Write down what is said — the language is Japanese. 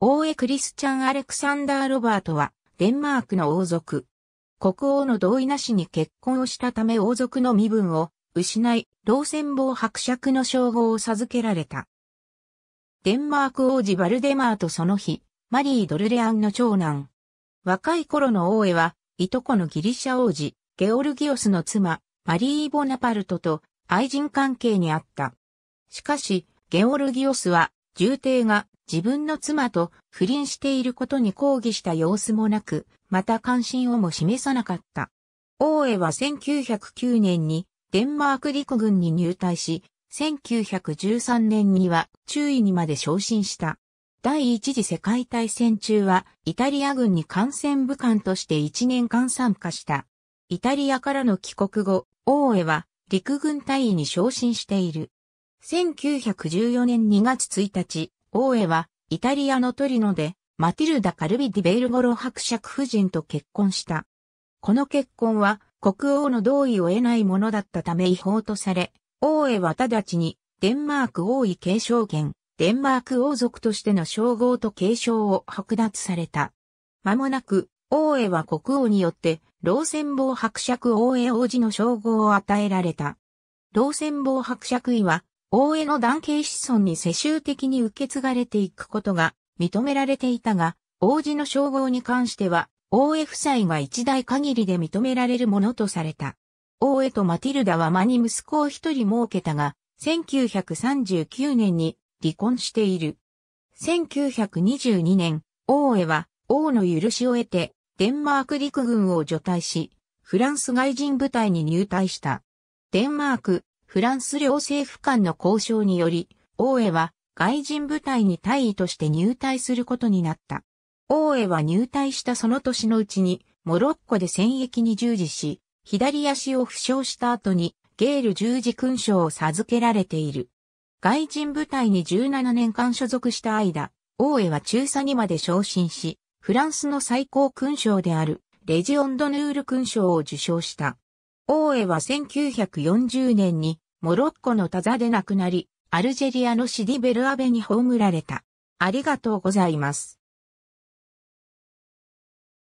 大江クリスチャン・アレクサンダー・ロバートは、デンマークの王族。国王の同意なしに結婚をしたため王族の身分を失い、老戦坊伯爵の称号を授けられた。デンマーク王子バルデマーとその日、マリー・ドルレアンの長男。若い頃の王江は、いとこのギリシャ王子、ゲオルギオスの妻、マリー・ボナパルトと愛人関係にあった。しかし、ゲオルギオスは、重帝が自分の妻と不倫していることに抗議した様子もなく、また関心をも示さなかった。大江は1909年にデンマーク陸軍に入隊し、1913年には中尉にまで昇進した。第一次世界大戦中はイタリア軍に艦船武官として1年間参加した。イタリアからの帰国後、大江は陸軍隊員に昇進している。1914年2月1日、大江は、イタリアのトリノで、マティルダ・カルビ・ディ・ベイルゴロ伯爵夫人と結婚した。この結婚は、国王の同意を得ないものだったため違法とされ、大江は直ちに、デンマーク王位継承権、デンマーク王族としての称号と継承を剥奪された。間もなく、大江は国王によって、老戦坊伯爵大江王子の称号を与えられた。老戦坊伯爵位は、大江の男系子孫に世襲的に受け継がれていくことが認められていたが、王子の称号に関しては、大江夫妻が一代限りで認められるものとされた。大江とマティルダは間に息子を一人設けたが、1939年に離婚している。1922年、大江は王の許しを得て、デンマーク陸軍を除隊し、フランス外人部隊に入隊した。デンマーク、フランス両政府間の交渉により、王衛は外人部隊に大尉として入隊することになった。王衛は入隊したその年のうちに、モロッコで戦役に従事し、左足を負傷した後に、ゲール十字勲章を授けられている。外人部隊に17年間所属した間、王衛は中佐にまで昇進し、フランスの最高勲章である、レジオンドヌール勲章を受章した。ーエは1940年にモロッコのタザで亡くなり、アルジェリアのシディベルアベに葬られた。ありがとうございます。